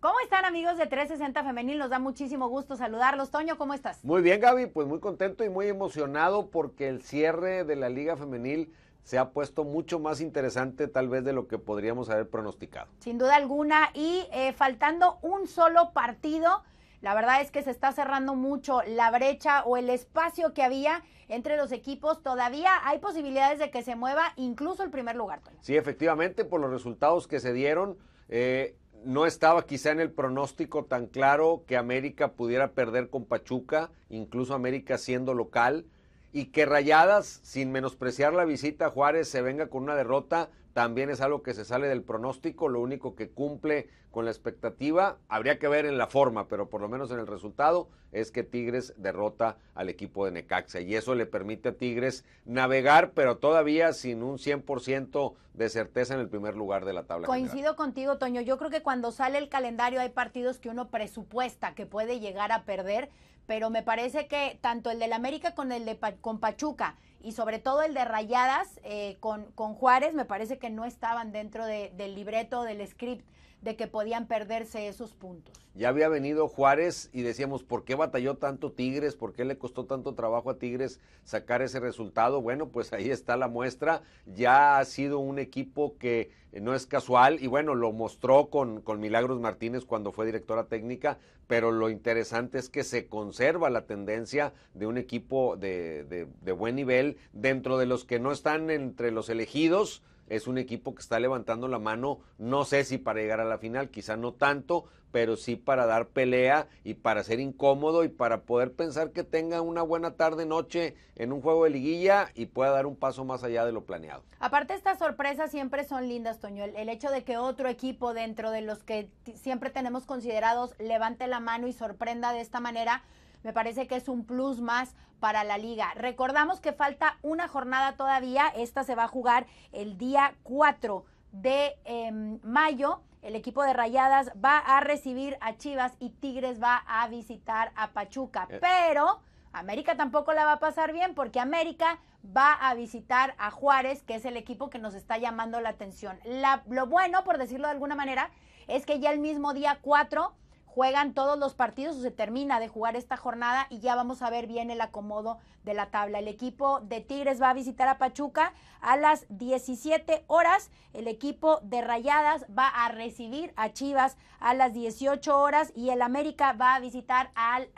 ¿Cómo están amigos de 360 Femenil? Nos da muchísimo gusto saludarlos. Toño, ¿cómo estás? Muy bien, Gaby, pues muy contento y muy emocionado porque el cierre de la Liga Femenil se ha puesto mucho más interesante tal vez de lo que podríamos haber pronosticado. Sin duda alguna y eh, faltando un solo partido. La verdad es que se está cerrando mucho la brecha o el espacio que había entre los equipos. Todavía hay posibilidades de que se mueva incluso el primer lugar. Toño. Sí, efectivamente, por los resultados que se dieron, eh, no estaba quizá en el pronóstico tan claro que América pudiera perder con Pachuca, incluso América siendo local y que Rayadas, sin menospreciar la visita a Juárez, se venga con una derrota, también es algo que se sale del pronóstico, lo único que cumple con la expectativa, habría que ver en la forma, pero por lo menos en el resultado, es que Tigres derrota al equipo de Necaxa y eso le permite a Tigres navegar, pero todavía sin un 100% de certeza en el primer lugar de la tabla. Coincido contigo, Toño, yo creo que cuando sale el calendario hay partidos que uno presupuesta que puede llegar a perder pero me parece que tanto el la América con el de con Pachuca y sobre todo el de Rayadas eh, con, con, Juárez, me parece que no estaban dentro del libreto, del script, de que podían perderse esos puntos. Ya había venido Juárez y decíamos, ¿por qué batalló tanto Tigres? ¿Por qué le costó tanto trabajo a Tigres sacar ese resultado? Bueno, pues ahí está la muestra. Ya ha sido un equipo que no es casual y bueno, lo mostró con, con Milagros Martínez cuando fue directora técnica, pero lo interesante es que se conserva la tendencia de un equipo de buen nivel dentro de los que no están entre los elegidos, es un equipo que está levantando la mano, no sé si para llegar a la final, quizá no tanto, pero sí para dar pelea y para ser incómodo y para poder pensar que tenga una buena tarde, noche en un juego de liguilla y pueda dar un paso más allá de lo planeado. Aparte, estas sorpresas siempre son lindas, Toño. el hecho de que otro equipo dentro de los que siempre tenemos considerados levante la mano y sorprenda de esta manera me parece que es un plus más para la liga. Recordamos que falta una jornada todavía. Esta se va a jugar el día 4 de em, mayo. El equipo de Rayadas va a recibir a Chivas y Tigres va a visitar a Pachuca. Eh. Pero América tampoco la va a pasar bien porque América va a visitar a Juárez, que es el equipo que nos está llamando la atención. lo bueno, por decirlo de alguna manera, es que ya el mismo día 4 juegan todos los partidos o se termina de jugar esta jornada y ya vamos a ver bien el acomodo de la tabla. El equipo de Tigres va a visitar a Pachuca a las 17 horas. El equipo de Rayadas va a recibir a Chivas a las 18 horas y el América va a visitar al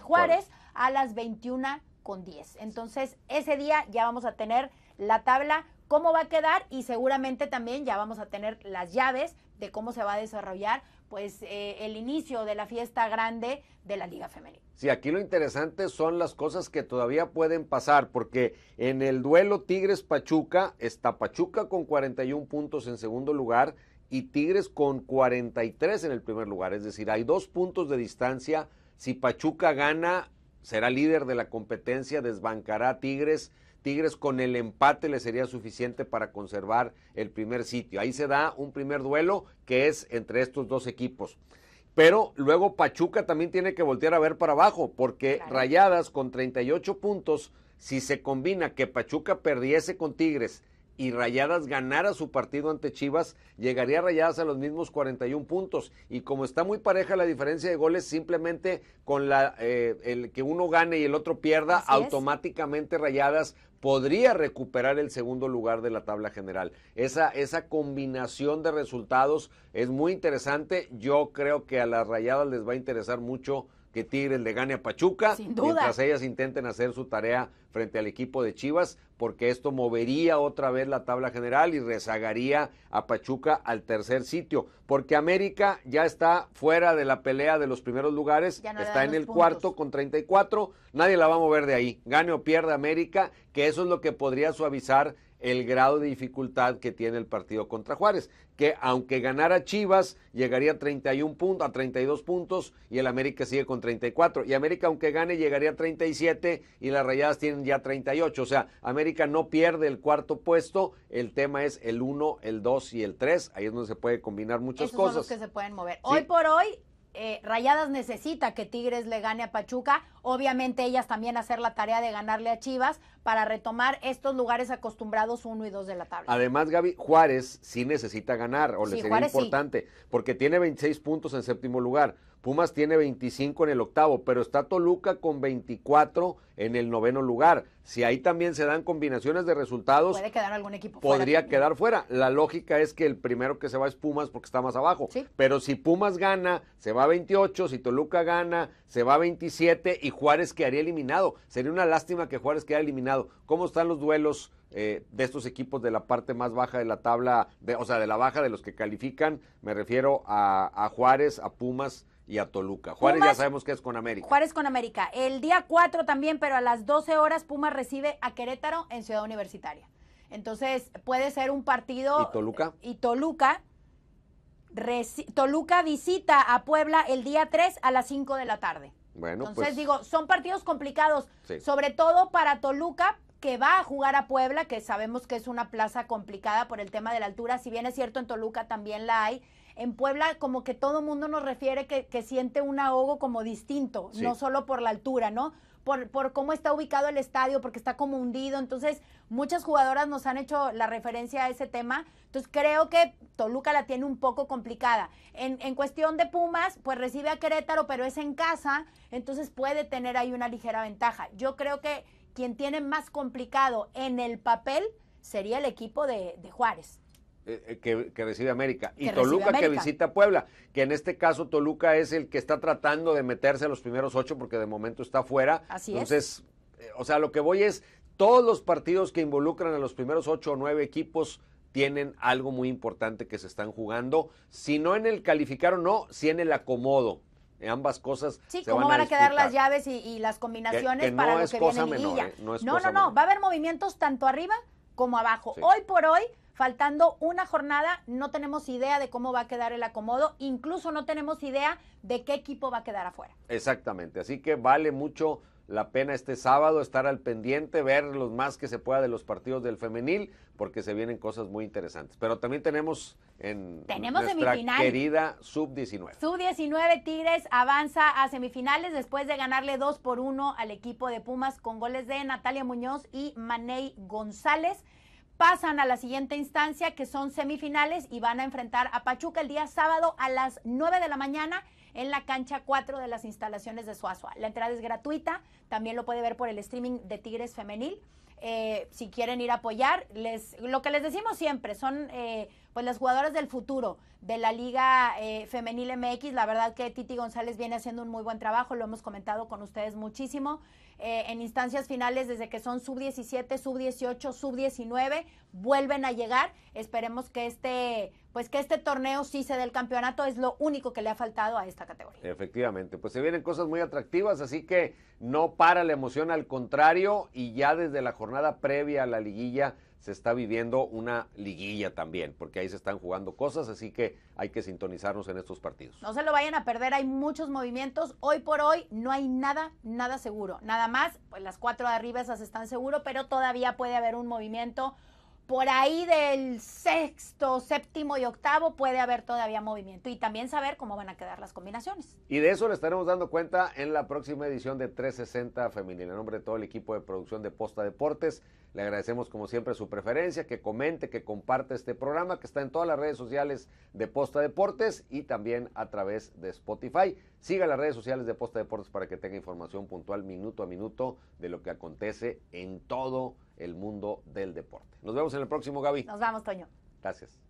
Juárez a las 21 con 10. Entonces, ese día ya vamos a tener la tabla cómo va a quedar y seguramente también ya vamos a tener las llaves de cómo se va a desarrollar pues eh, el inicio de la fiesta grande de la Liga Femenina. Sí, aquí lo interesante son las cosas que todavía pueden pasar, porque en el duelo Tigres-Pachuca está Pachuca con 41 puntos en segundo lugar y Tigres con 43 en el primer lugar, es decir, hay dos puntos de distancia. Si Pachuca gana, será líder de la competencia, desbancará a Tigres Tigres con el empate le sería suficiente para conservar el primer sitio. Ahí se da un primer duelo que es entre estos dos equipos. Pero luego Pachuca también tiene que voltear a ver para abajo, porque Rayadas con 38 puntos, si se combina que Pachuca perdiese con Tigres y Rayadas ganara su partido ante Chivas, llegaría Rayadas a los mismos 41 puntos. Y como está muy pareja la diferencia de goles, simplemente con la, eh, el que uno gane y el otro pierda, automáticamente Rayadas podría recuperar el segundo lugar de la tabla general. Esa, esa combinación de resultados es muy interesante. Yo creo que a las Rayadas les va a interesar mucho que Tigres le gane a Pachuca, mientras ellas intenten hacer su tarea frente al equipo de Chivas, porque esto movería otra vez la tabla general y rezagaría a Pachuca al tercer sitio, porque América ya está fuera de la pelea de los primeros lugares, está en el cuarto con 34, nadie la va a mover de ahí, gane o pierde América, que eso es lo que podría suavizar el grado de dificultad que tiene el partido contra Juárez, que aunque ganara Chivas, llegaría a 31 puntos, a 32 puntos y el América sigue con 34. Y América aunque gane llegaría a 37 y las Rayadas tienen ya 38. O sea, América no pierde el cuarto puesto, el tema es el 1, el 2 y el 3. Ahí es donde se puede combinar muchas cosas. Son los que se pueden mover. Hoy por hoy eh, Rayadas necesita que Tigres le gane a Pachuca, obviamente ellas también hacer la tarea de ganarle a Chivas para retomar estos lugares acostumbrados uno y dos de la tabla. Además, Gaby, Juárez sí necesita ganar, o le sería importante, porque tiene 26 puntos en séptimo lugar. Pumas tiene 25 en el octavo, pero está Toluca con 24 en el noveno lugar. Si ahí también se dan combinaciones de resultados, ¿Puede quedar algún equipo podría quedar fuera. La lógica es que el primero que se va es Pumas porque está más abajo. Pero si Pumas gana, se va a 28, si Toluca gana, se va a 27 y Juárez quedaría eliminado. Sería una lástima que Juárez quedara eliminado. ¿Cómo están los duelos? Eh, de estos equipos de la parte más baja de la tabla, de, o sea, de la baja de los que califican, me refiero a, a Juárez, a Pumas y a Toluca. Juárez ya sabemos que es con América. Juárez con América. El día 4 también, pero a las 12 horas Pumas recibe a Querétaro en Ciudad Universitaria. Entonces puede ser un partido... ¿Y Toluca? Y Toluca. Toluca visita a Puebla el día 3 a las 5 de la tarde. Bueno, Entonces pues digo, son partidos complicados, sobre todo para Toluca, que va a jugar a Puebla, que sabemos que es una plaza complicada por el tema de la altura, si bien es cierto en Toluca también la hay, en Puebla como que todo mundo nos refiere que, siente un ahogo como distinto, no solo por la altura, ¿no? Por, cómo está ubicado el estadio, porque está como hundido. Entonces, muchas jugadoras nos han hecho la referencia a ese tema. Entonces, creo que Toluca la tiene un poco complicada. En, cuestión de Pumas, pues recibe a Querétaro, pero es en casa, entonces puede tener ahí una ligera ventaja. Yo creo que quien tiene más complicado en el papel sería el equipo de Juárez. Eh, que, recibe América y Toluca que visita Puebla, que en este caso Toluca es el que está tratando de meterse a los primeros ocho porque de momento está fuera. Así Entonces, eh, o sea, lo que voy es, todos los partidos que involucran a los primeros ocho o nueve equipos tienen algo muy importante que se están jugando, si no en el calificar o no, si en el acomodo. Ambas cosas. Sí, cómo van a, quedar las llaves y, las combinaciones para lo que viene eh, no, no, no, va a haber movimientos tanto arriba como abajo. Hoy por hoy, Faltando una jornada, no tenemos idea de cómo va a quedar el acomodo, incluso no tenemos idea de qué equipo va a quedar afuera. Exactamente, así que vale mucho la pena este sábado estar al pendiente, ver los más que se pueda de los partidos del femenil, porque se vienen cosas muy interesantes. Pero también tenemos en tenemos nuestra querida sub-19. Sub-19 Tigres avanza a semifinales después de ganarle 2 por 1 al equipo de Pumas con goles de Natalia Muñoz y Maney González pasan a la siguiente instancia, que son semifinales, y van a enfrentar a Pachuca el día sábado a las 9 de la mañana en la cancha 4 de las instalaciones de Suazua. La entrada es gratuita, también lo puede ver por el streaming de Tigres Femenil. Eh, si quieren ir a apoyar, les, lo que les decimos siempre, son eh, pues las jugadoras del futuro de la Liga eh, Femenil MX. La verdad que Titi González viene haciendo un muy buen trabajo, lo hemos comentado con ustedes muchísimo. en instancias finales, desde que son sub-17, sub-18, sub-19, vuelven a llegar. Esperemos que este, pues que este torneo sí se dé el campeonato, es lo único que le ha faltado a esta categoría. Efectivamente, pues se vienen cosas muy atractivas, así que no para la emoción, al contrario, y ya desde la jornada jornada previa a la liguilla se está viviendo una liguilla también, porque ahí se están jugando cosas, así que hay que sintonizarnos en estos partidos. No se lo vayan a perder, hay muchos movimientos. Hoy por hoy no hay nada, nada seguro. Nada más, pues las cuatro de arriba esas están seguro, pero todavía puede haber un movimiento por ahí del sexto, séptimo y octavo puede haber todavía movimiento y también saber cómo van a quedar las combinaciones. Y de eso le estaremos dando cuenta en la próxima edición de 360 Feminina. En nombre de todo el equipo de producción de Posta Deportes, le agradecemos como siempre su preferencia, que comente, que comparte este programa que está en todas las redes sociales de Posta Deportes y también a través de Spotify. Siga las redes sociales de Posta Deportes para que tenga información puntual minuto a minuto de lo que acontece en todo el mundo del deporte. Nos vemos en el próximo, Gaby. Nos vamos, Toño. Gracias.